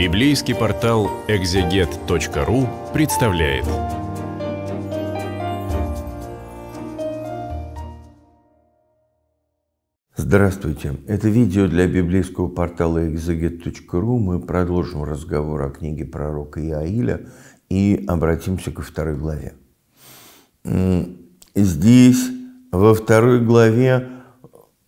Библейский портал экзегет.ру представляет. Здравствуйте! Это видео для библейского портала экзегет.ру. Мы продолжим разговор о книге пророка Иаиля и обратимся ко второй главе. Здесь, во второй главе,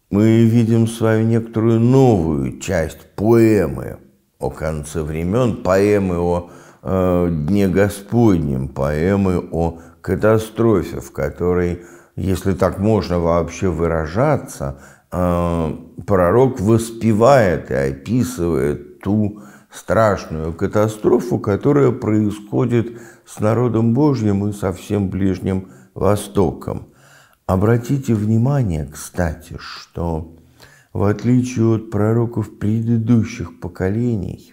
мы видим с вами некоторую новую часть поэмы – о конце времен, поэмы о э, Дне Господнем, поэмы о катастрофе, в которой, если так можно вообще выражаться, э, пророк воспевает и описывает ту страшную катастрофу, которая происходит с народом Божьим и со всем Ближним Востоком. Обратите внимание, кстати, что в отличие от пророков предыдущих поколений,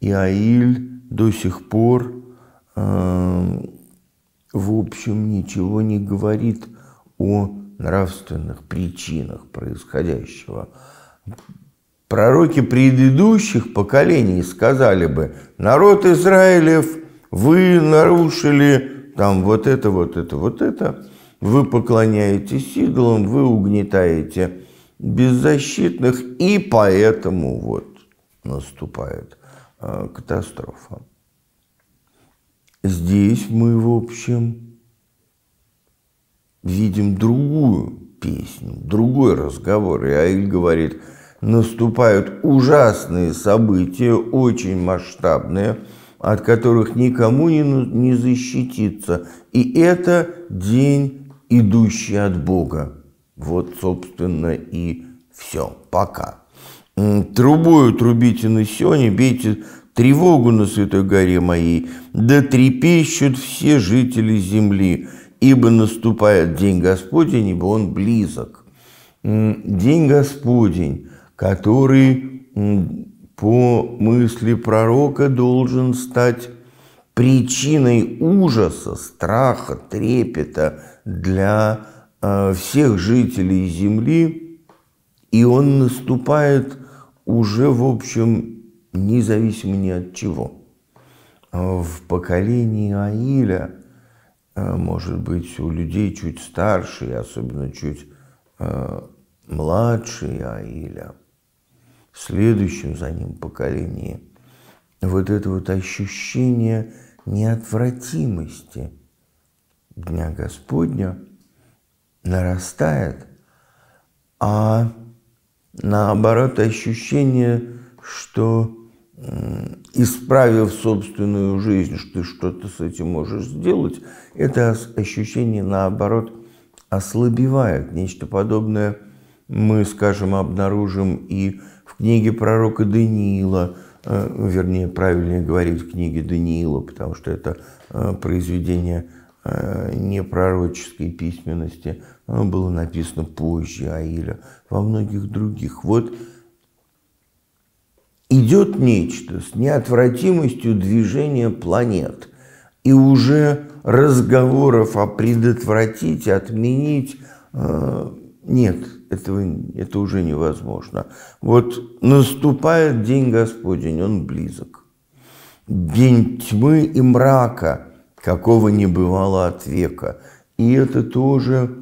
Иаиль до сих пор, э, в общем, ничего не говорит о нравственных причинах происходящего. Пророки предыдущих поколений сказали бы, народ Израилев, вы нарушили там вот это, вот это, вот это, вы поклоняетесь идолам, вы угнетаете беззащитных, и поэтому вот наступает а, катастрофа. Здесь мы, в общем, видим другую песню, другой разговор. И Аиль говорит, наступают ужасные события, очень масштабные, от которых никому не, не защититься. И это день, идущий от Бога. Вот, собственно, и все. Пока. Трубою трубите на Сионе, бейте тревогу на Святой горе моей, да трепещут все жители земли, ибо наступает день Господень, ибо он близок. День Господень, который по мысли пророка должен стать причиной ужаса, страха, трепета для Э, всех жителей Земли, и он наступает уже, в общем, независимо ни от чего. Э, в поколении Аиля, э, может быть, у людей чуть старше, и особенно чуть младше Аиля, в следующем за ним поколении, вот это вот ощущение неотвратимости Дня Господня – нарастает, а наоборот ощущение, что исправив собственную жизнь, что ты что-то с этим можешь сделать, это ощущение, наоборот, ослабевает. Нечто подобное мы, скажем, обнаружим и в книге пророка Даниила, э, вернее, правильнее говорить, в книге Даниила, потому что это э, произведение Э, непророческой письменности, оно было написано позже Аиля, во многих других. Вот идет нечто с неотвратимостью движения планет. И уже разговоров о предотвратить, отменить э, нет, этого, это уже невозможно. Вот наступает день Господень, он близок. День тьмы и мрака – какого не бывало от века. И это тоже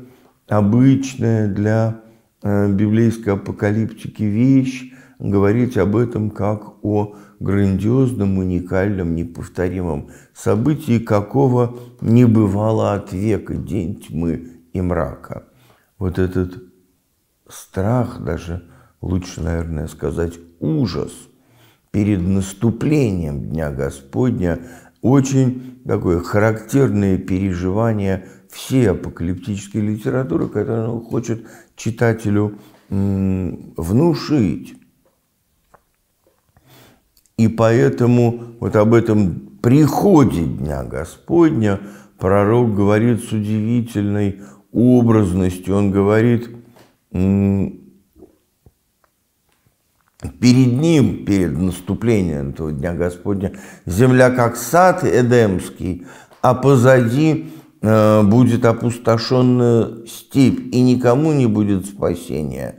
обычная для э, библейской апокалиптики вещь, говорить об этом как о грандиозном, уникальном, неповторимом событии, какого не бывало от века день тьмы и мрака. Вот этот страх, даже лучше, наверное, сказать ужас перед наступлением Дня Господня, очень такое характерное переживание всей апокалиптической литературы, которую он хочет читателю внушить. И поэтому вот об этом приходе Дня Господня пророк говорит с удивительной образностью. Он говорит, перед ним, перед наступлением этого Дня Господня, земля как сад Эдемский, а позади э, будет опустошенная степь, и никому не будет спасения.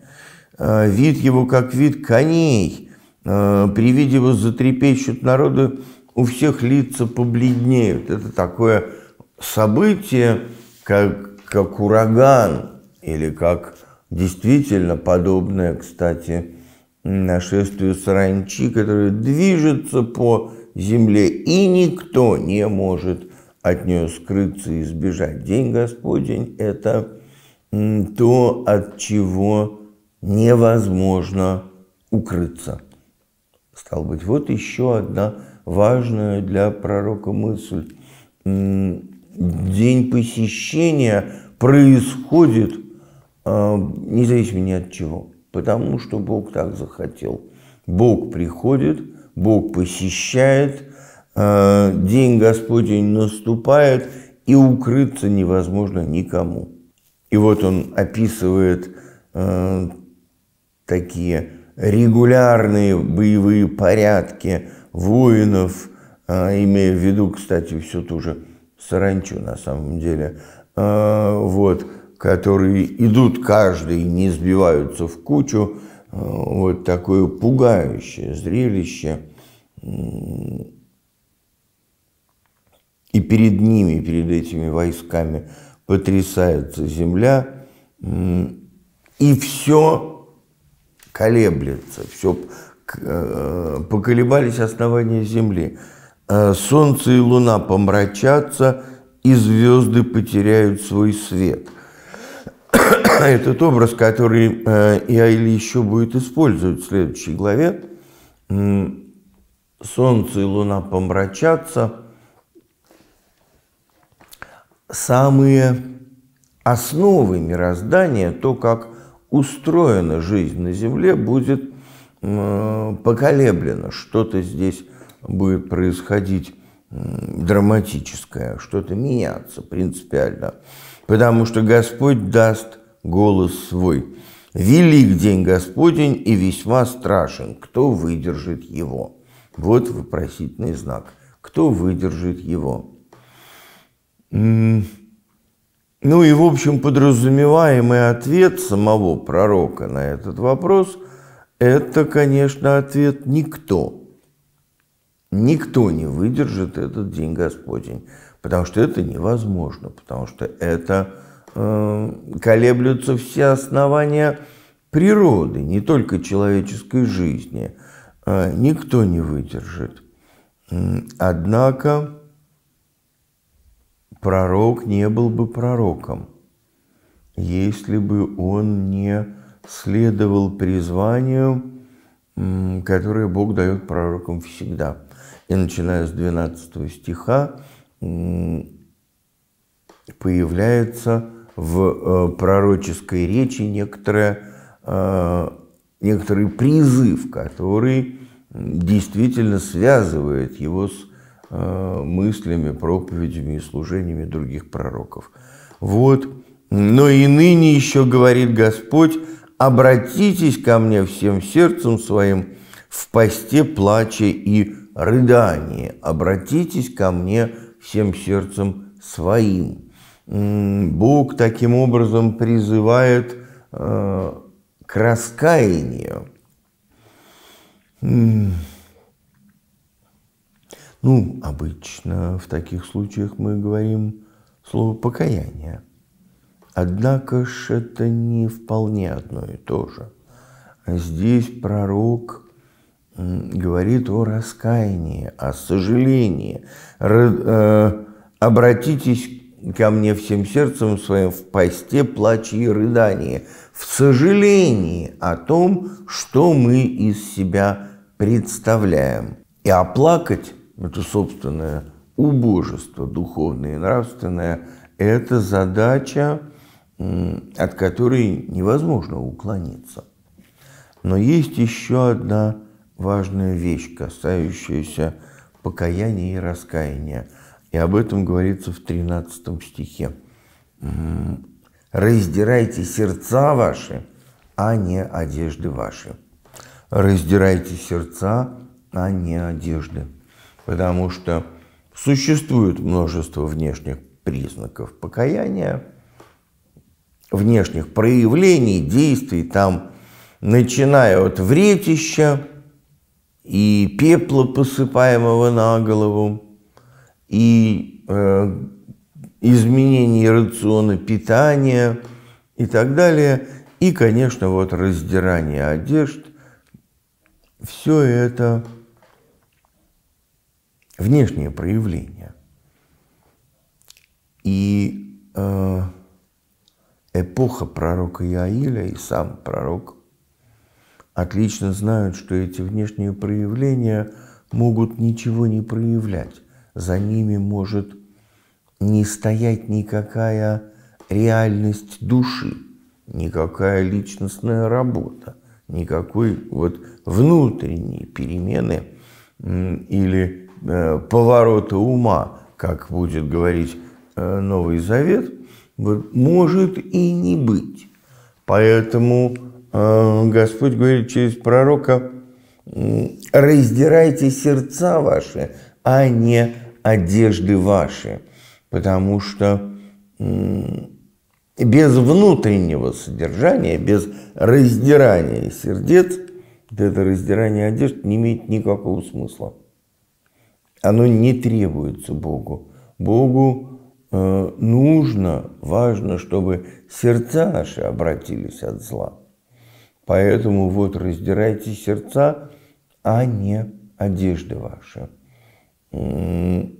Э, вид его, как вид коней, э, при виде его затрепещут народы, у всех лица побледнеют. Это такое событие, как, как ураган, или как действительно подобное, кстати, нашествию саранчи, которое движется по земле, и никто не может от нее скрыться и избежать. День Господень – это то, от чего невозможно укрыться. Стал быть, вот еще одна важная для пророка мысль. День посещения происходит а, независимо ни от чего – потому что Бог так захотел. Бог приходит, Бог посещает, э, день Господень наступает, и укрыться невозможно никому. И вот он описывает э, такие регулярные боевые порядки воинов, э, имея в виду, кстати, все ту же саранчу на самом деле, вот, которые идут каждый, не сбиваются в кучу. Э, вот такое пугающее зрелище. И перед ними, перед этими войсками потрясается земля. И все колеблется, все э, поколебались основания Земли. Э, солнце и Луна помрачатся, и звезды потеряют свой свет – этот образ, который Иаиль э, еще будет использовать в следующей главе. Солнце и луна помрачатся. Самые основы мироздания, то, как устроена жизнь на Земле, будет поколеблено. Что-то здесь будет происходить драматическое, что-то меняться принципиально потому что Господь даст голос свой. Велик день Господень и весьма страшен, кто выдержит его? Вот вопросительный знак. Кто выдержит его? Ну и, в общем, подразумеваемый ответ самого пророка на этот вопрос – это, конечно, ответ «никто». Никто не выдержит этот день Господень, потому что это невозможно, потому что это э, колеблются все основания природы, не только человеческой жизни. Э, никто не выдержит. Однако пророк не был бы пророком, если бы он не следовал призванию, которое Бог дает пророкам всегда – я начинаю с 12 стиха. Появляется в э, пророческой речи некоторое, э, некоторый призыв, который действительно связывает его с э, мыслями, проповедями и служениями других пророков. Вот. «Но и ныне еще, говорит Господь, обратитесь ко мне всем сердцем своим в посте, плаче и рыдание, обратитесь ко мне всем сердцем своим. Бог таким образом призывает э, к раскаянию. Ну, обычно в таких случаях мы говорим слово «покаяние». Однако ж это не вполне одно и то же. Здесь пророк – говорит о раскаянии, о сожалении. Э, «Обратитесь ко мне всем сердцем своим в посте, плаче и рыдании, в сожалении о том, что мы из себя представляем». И оплакать – это собственное убожество духовное и нравственное – это задача, от которой невозможно уклониться. Но есть еще одна важную вещь, касающуюся покаяния и раскаяния. И об этом говорится в 13 стихе. «Раздирайте сердца ваши, а не одежды ваши». «Раздирайте сердца, а не одежды». Потому что существует множество внешних признаков покаяния, внешних проявлений, действий, там, начиная от вретища, и пепла, посыпаемого на голову, и э, изменений рациона питания и так далее. И, конечно, вот раздирание одежд. Все это внешнее проявление. И э, эпоха пророка Иаиля и сам пророк отлично знают, что эти внешние проявления могут ничего не проявлять. За ними может не стоять никакая реальность души, никакая личностная работа, никакой вот внутренней перемены или э, поворота ума, как будет говорить э, Новый Завет, может и не быть. Поэтому а, Господь говорит через пророка, раздирайте сердца ваши, а не одежды ваши, потому что без внутреннего содержания, без раздирания сердец, это раздирание одежды не имеет никакого смысла. Оно не требуется Богу. Богу э, нужно, важно, чтобы сердца наши обратились от зла. Поэтому вот раздирайте сердца, а не одежды ваши. Ну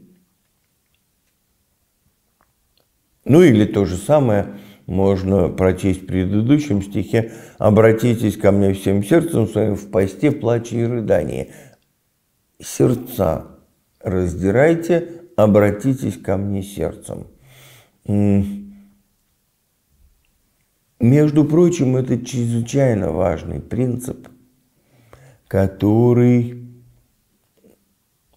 или то же самое можно прочесть в предыдущем стихе «Обратитесь ко мне всем сердцем своим в посте, плаче и рыдании». Сердца раздирайте, обратитесь ко мне сердцем. Между прочим, это чрезвычайно важный принцип, который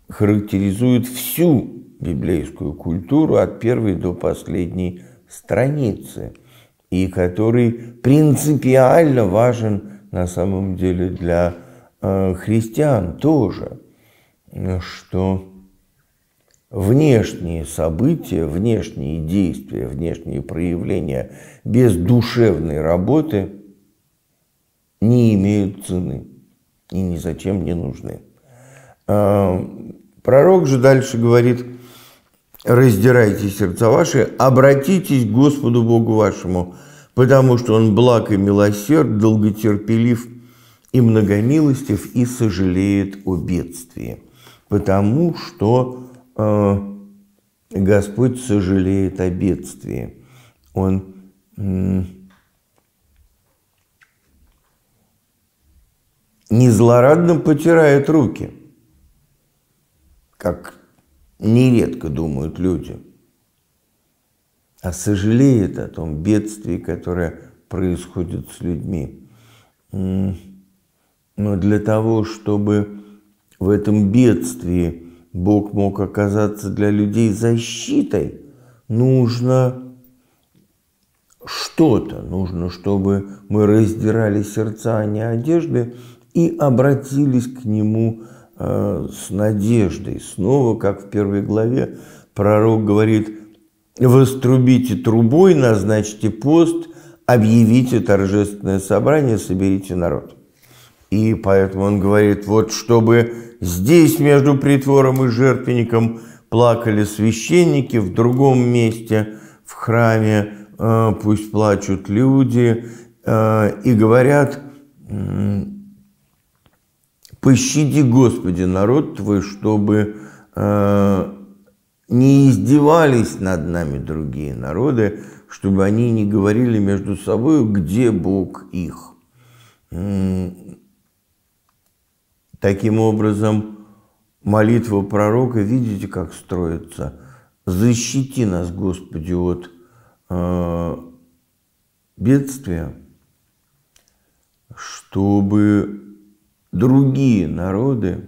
характеризует всю библейскую культуру от первой до последней страницы и который принципиально важен на самом деле для э, христиан тоже, что внешние события, внешние действия, внешние проявления без душевной работы не имеют цены и ни зачем не нужны. А, пророк же дальше говорит, раздирайте сердца ваши, обратитесь к Господу Богу вашему, потому что Он благ и милосерд, долготерпелив и многомилостив и сожалеет о бедствии, потому что Э, Господь сожалеет о бедствии. Он не злорадно потирает руки, как нередко думают люди, а сожалеет о том бедствии, которое происходит с людьми. Но для того, чтобы в этом бедствии Бог мог оказаться для людей защитой, нужно что-то, нужно, чтобы мы раздирали сердца, а не одежды, и обратились к Нему э, с надеждой. Снова, как в первой главе, пророк говорит, «Вострубите трубой, назначьте пост, объявите торжественное собрание, соберите народ». И поэтому он говорит, вот чтобы здесь между притвором и жертвенником плакали священники, в другом месте, в храме, э, пусть плачут люди, э, и говорят, пощади, Господи, народ твой, чтобы э, не издевались над нами другие народы, чтобы они не говорили между собой, где Бог их. Таким образом, молитва пророка, видите, как строится? «Защити нас, Господи, от э, бедствия, чтобы другие народы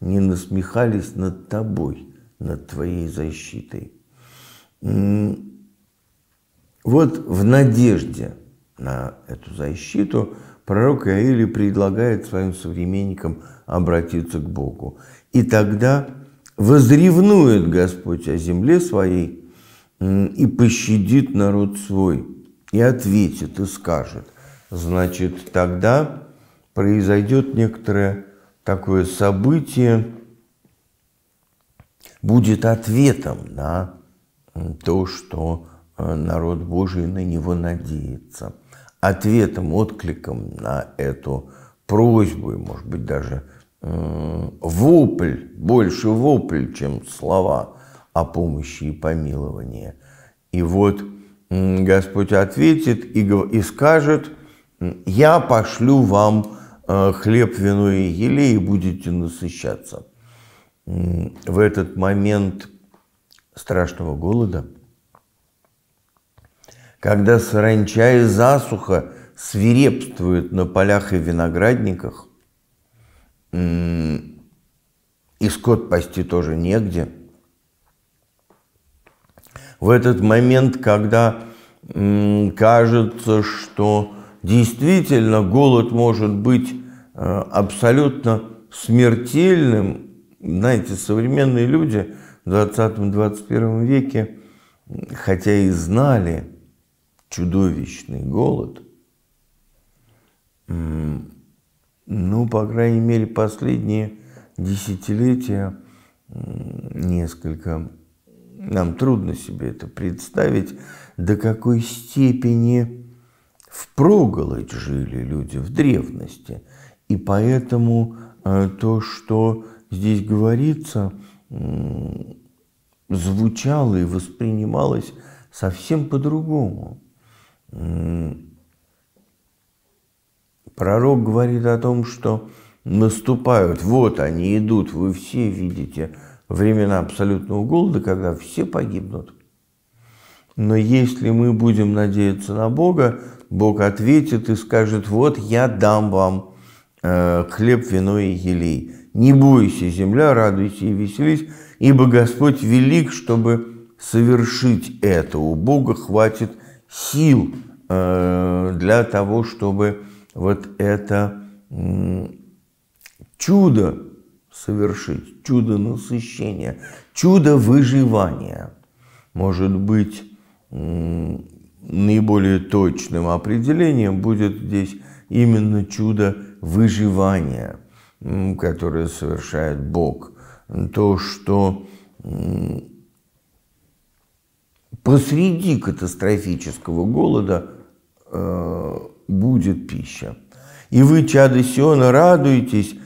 не насмехались над тобой, над твоей защитой». Вот в надежде на эту защиту – пророк Иаилий предлагает своим современникам обратиться к Богу. И тогда возревнует Господь о земле своей и пощадит народ свой, и ответит, и скажет. Значит, тогда произойдет некоторое такое событие, будет ответом на то, что э, народ Божий на него надеется ответом, откликом на эту просьбу, и, может быть, даже вопль, больше вопль, чем слова о помощи и помиловании. И вот Господь ответит и, и скажет, «Я пошлю вам э, хлеб, вино и елей, и будете насыщаться». В этот момент страшного голода – когда саранча и засуха свирепствуют на полях и виноградниках, и скот пасти тоже негде. В этот момент, когда кажется, что действительно голод может быть э, абсолютно смертельным, знаете, современные люди в 20-21 веке, хотя и знали – чудовищный голод, ну, по крайней мере, последние десятилетия, несколько, нам трудно себе это представить, до какой степени впроголодь жили люди в древности. И поэтому э, то, что здесь говорится, звучало и воспринималось совсем по-другому. Пророк говорит о том, что наступают, вот они идут, вы все видите времена абсолютного голода, когда все погибнут. Но если мы будем надеяться на Бога, Бог ответит и скажет, вот я дам вам э, хлеб, вино и елей. Не бойся, земля, радуйся и веселись, ибо Господь велик, чтобы совершить это. У Бога хватит сил э, для того, чтобы вот это чудо совершить, чудо насыщения, чудо выживания. Может быть, наиболее точным определением будет здесь именно чудо выживания, которое совершает Бог. То, что посреди катастрофического голода э, будет пища. И вы, чады Сиона, радуйтесь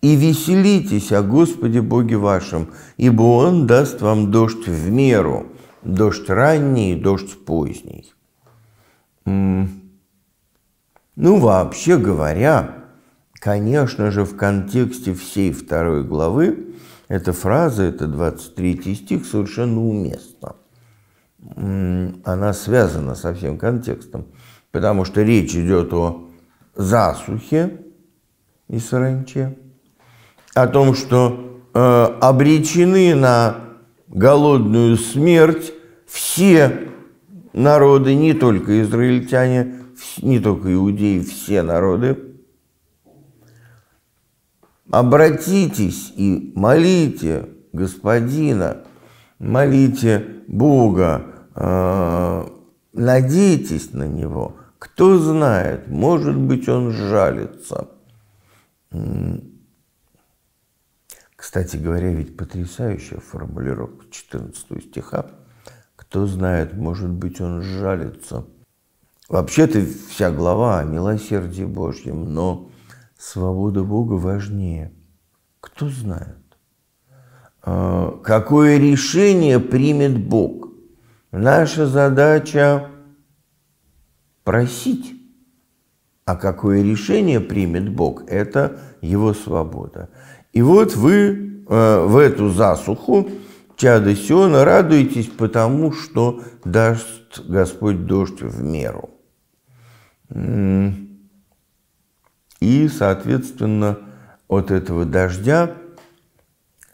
и веселитесь о Господе Боге вашем, ибо Он даст вам дождь в меру, дождь ранний, дождь поздний. Ну, вообще говоря, конечно же, в контексте всей второй главы эта фраза, это 23 стих, совершенно уместна она связана со всем контекстом, потому что речь идет о засухе и саранче, о том, что э, обречены на голодную смерть все народы, не только израильтяне, не только иудеи, все народы. Обратитесь и молите Господина, молите Бога, Э, надейтесь на него. Кто знает, может быть, он жалится. Кстати говоря, ведь потрясающая формулировка 14 стиха. Кто знает, может быть, он жалится. Вообще-то вся глава о милосердии Божьем, но свобода Бога важнее. Кто знает? Э, какое решение примет Бог? Наша задача просить. А какое решение примет Бог, это его свобода. И вот вы э, в эту засуху, чада Сиона, радуетесь, потому что даст Господь дождь в меру. И, соответственно, от этого дождя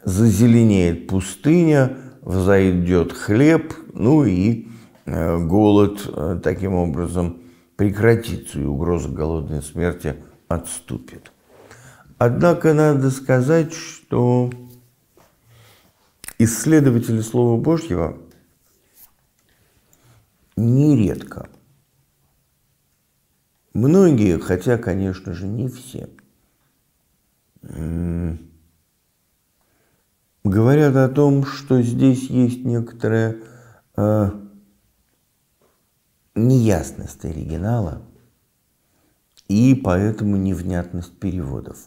зазеленеет пустыня, взойдет хлеб, ну и э, голод э, таким образом прекратится, и угроза голодной смерти отступит. Однако надо сказать, что исследователи Слова Божьего нередко, многие, хотя, конечно же, не все, говорят о том, что здесь есть некоторая а, неясность оригинала и поэтому невнятность переводов.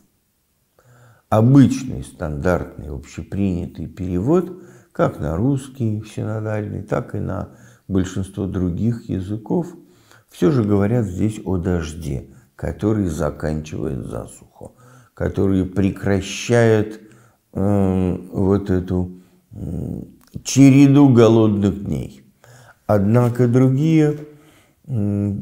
Обычный стандартный общепринятый перевод как на русский синодальный, так и на большинство других языков все же говорят здесь о дожде, который заканчивает засуху, который прекращает э, вот эту череду голодных дней. Однако другие, говоря,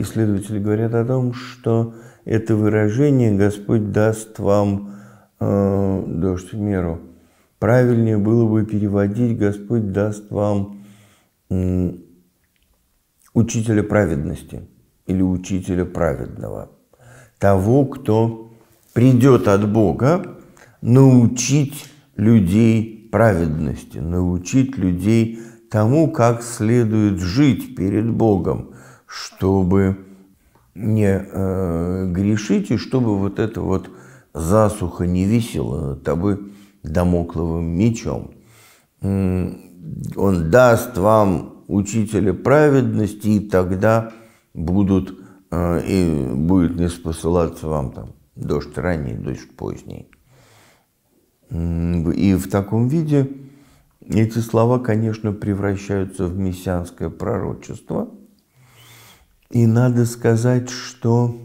исследователи говорят о том, что это выражение «Господь даст вам э, дождь в меру». Правильнее было бы переводить «Господь даст вам э, учителя праведности» или «учителя праведного», того, кто придет от Бога научить людей праведности, научить людей тому, как следует жить перед Богом, чтобы не э, грешить и чтобы вот эта вот засуха не висела над тобой домокловым мечом. Он даст вам учителя праведности, и тогда будут э, и будет не спосылаться вам там дождь ранний, дождь поздний. И в таком виде эти слова, конечно, превращаются в мессианское пророчество. И надо сказать, что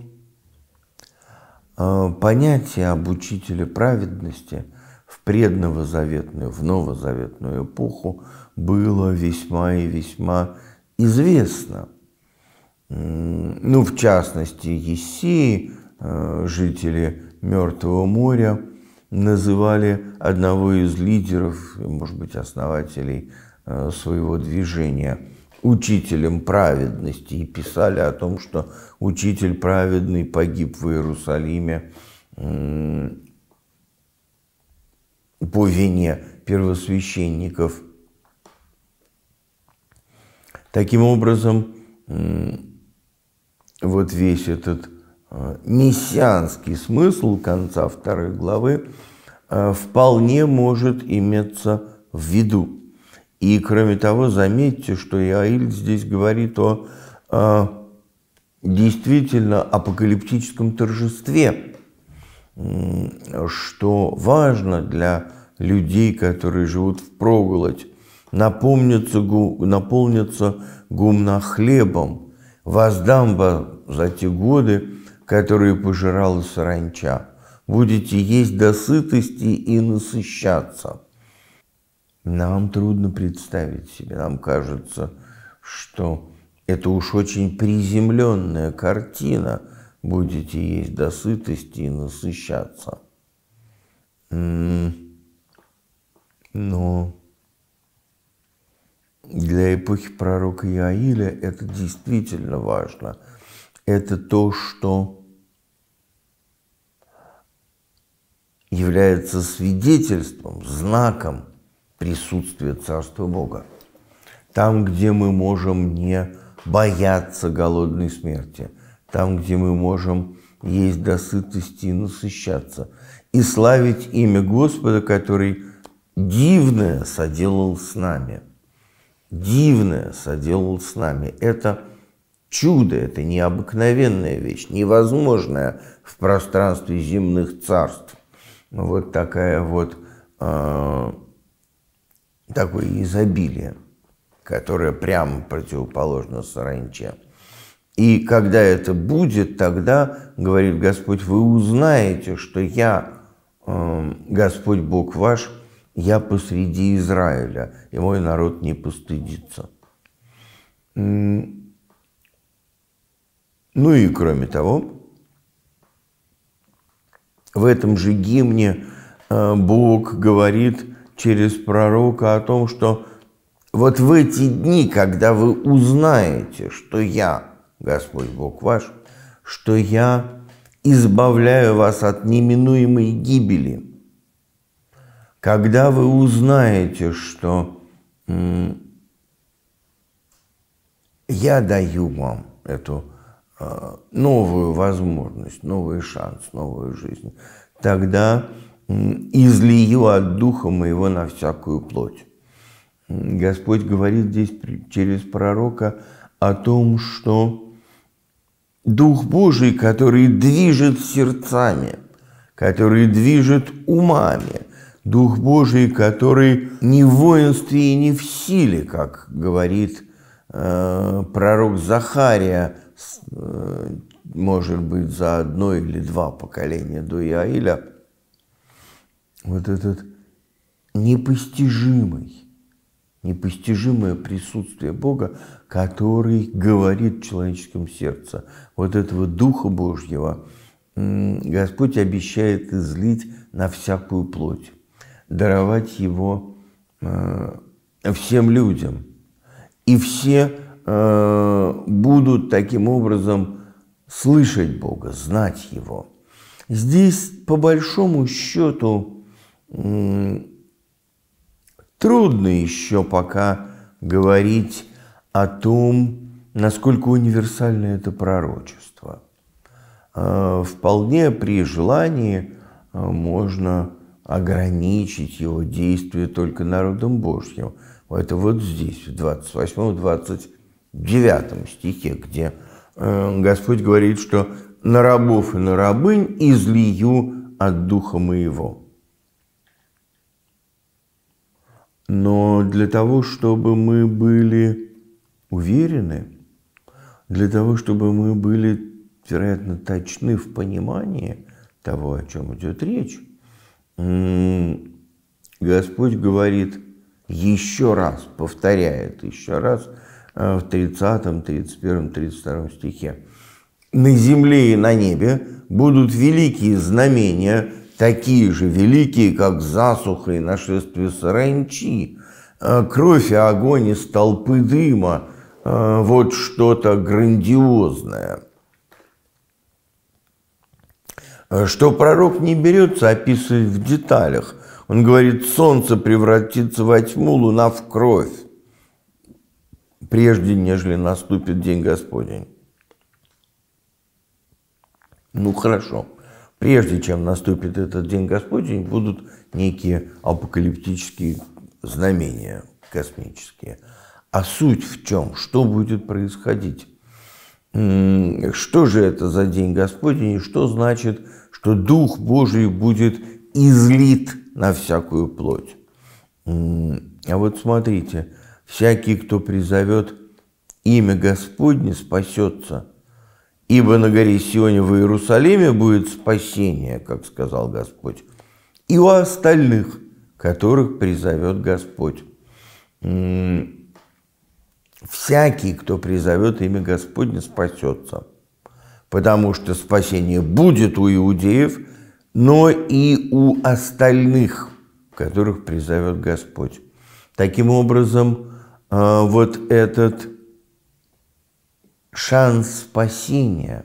э, понятие об учителе праведности в предновозаветную, в новозаветную эпоху было весьма и весьма известно. Ну, в частности, Еси, э, жители Мертвого моря – называли одного из лидеров, может быть, основателей э, своего движения учителем праведности и писали о том, что учитель праведный погиб в Иерусалиме по вине первосвященников. Таким образом, вот весь этот Э, мессианский смысл конца второй главы э, вполне может иметься в виду. И кроме того, заметьте, что Иаиль здесь говорит о э, действительно апокалиптическом торжестве, что важно для людей, которые живут в проголодь, наполнится, наполнится гумна хлебом, воздам за те годы, которые пожирала саранча. Будете есть до сытости и насыщаться. Нам трудно представить себе, нам кажется, что это уж очень приземленная картина. Будете есть до сытости и насыщаться. М-м, но для эпохи пророка Иаиля это действительно важно это то, что является свидетельством, знаком присутствия Царства Бога. Там, где мы можем не бояться голодной смерти, там, где мы можем есть до сытости и насыщаться, и славить имя Господа, который дивное соделал с нами. Дивное соделал с нами. Это – Чудо – это необыкновенная вещь, невозможная в пространстве земных царств. Вот такая вот, э, такое изобилие, которое прямо противоположно саранче. И когда это будет, тогда, говорит Господь, вы узнаете, что я, э, Господь Бог ваш, я посреди Израиля, и мой народ не постыдится. Ну и кроме того, в этом же гимне э, Бог говорит через пророка о том, что вот в эти дни, когда вы узнаете, что я, Господь Бог ваш, что я избавляю вас от неминуемой гибели, когда вы узнаете, что я даю вам эту Э, новую возможность, новый шанс, новую жизнь, тогда излию от духа моего на всякую плоть. Господь говорит здесь через пророка о том, что Дух Божий, который движет сердцами, который движет умами, Дух Божий, который не в воинстве и не в силе, как говорит э, пророк Захария, Э, может быть, за одно или два поколения до Иаиля, вот этот непостижимый, непостижимое присутствие Бога, который говорит в человеческом сердце. Вот этого Духа Божьего Господь обещает излить на всякую плоть, даровать его э, всем людям. И все Э, будут таким образом слышать Бога, знать Его. Здесь, по большому счету, трудно еще пока говорить о том, насколько универсально это пророчество. Э, вполне при желании э, можно ограничить его действие только народом Божьим. Это вот здесь, в 28-29 девятом стихе, где э, Господь говорит, что «на рабов и на рабынь излию от духа моего». Но для того, чтобы мы были уверены, для того, чтобы мы были, вероятно, точны в понимании того, о чем идет речь, Господь говорит еще раз, повторяет еще раз – Э, в 30, 31, 32 стихе. «На земле и на небе будут великие знамения, такие же великие, как засуха и нашествие саранчи, э, кровь и огонь из толпы дыма, э, вот что-то грандиозное. Что пророк не берется описывать в деталях. Он говорит, солнце превратится во тьму, луна в кровь прежде нежели наступит день Господень. Ну хорошо, прежде чем наступит этот день Господень, будут некие апокалиптические знамения космические. А суть в чем? Что будет происходить? Что же это за день Господень и что значит, что Дух Божий будет излит на всякую плоть? А вот смотрите, всякий, кто призовет имя Господне, спасется. Ибо на горе Сионе в Иерусалиме будет спасение, как сказал Господь, и у остальных, которых призовет Господь. М-м-м. Всякий, кто призовет имя Господне, спасется, потому что спасение будет у иудеев, но и у остальных, которых призовет Господь. Таким образом, а, вот этот шанс спасения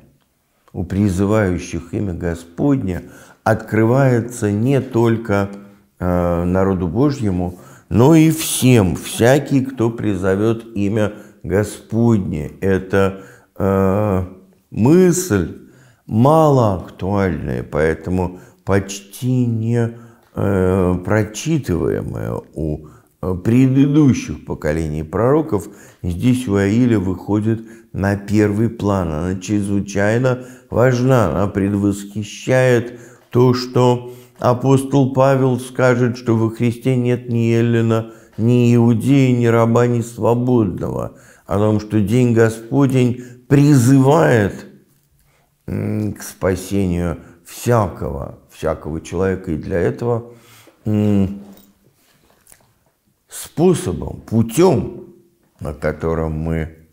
у призывающих имя Господня открывается не только а, народу Божьему, но и всем, всякий, кто призовет имя Господне. Это э, мысль мало актуальная, поэтому почти не э, прочитываемая у Э, предыдущих поколений пророков, здесь у выходит на первый план. Она чрезвычайно важна, она предвосхищает то, что апостол Павел скажет, что во Христе нет ни Елена, ни Иудея, ни раба, ни свободного, о том, что День Господень призывает к спасению всякого, всякого человека. И для этого способом, путем, на котором мы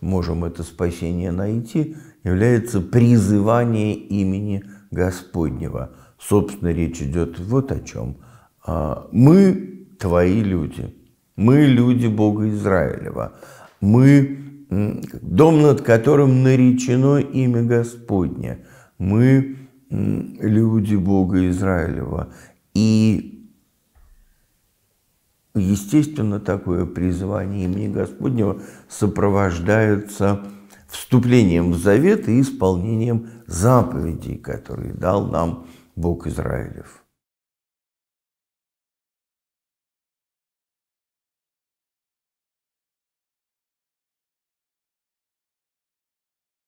можем это спасение найти, является призывание имени Господнего. Собственно, речь идет вот о чем. А, мы твои люди, мы люди Бога Израилева, мы дом, над которым наречено имя Господне, мы люди Бога Израилева. И Естественно, такое призвание имени Господнего сопровождается вступлением в завет и исполнением заповедей, которые дал нам Бог Израилев.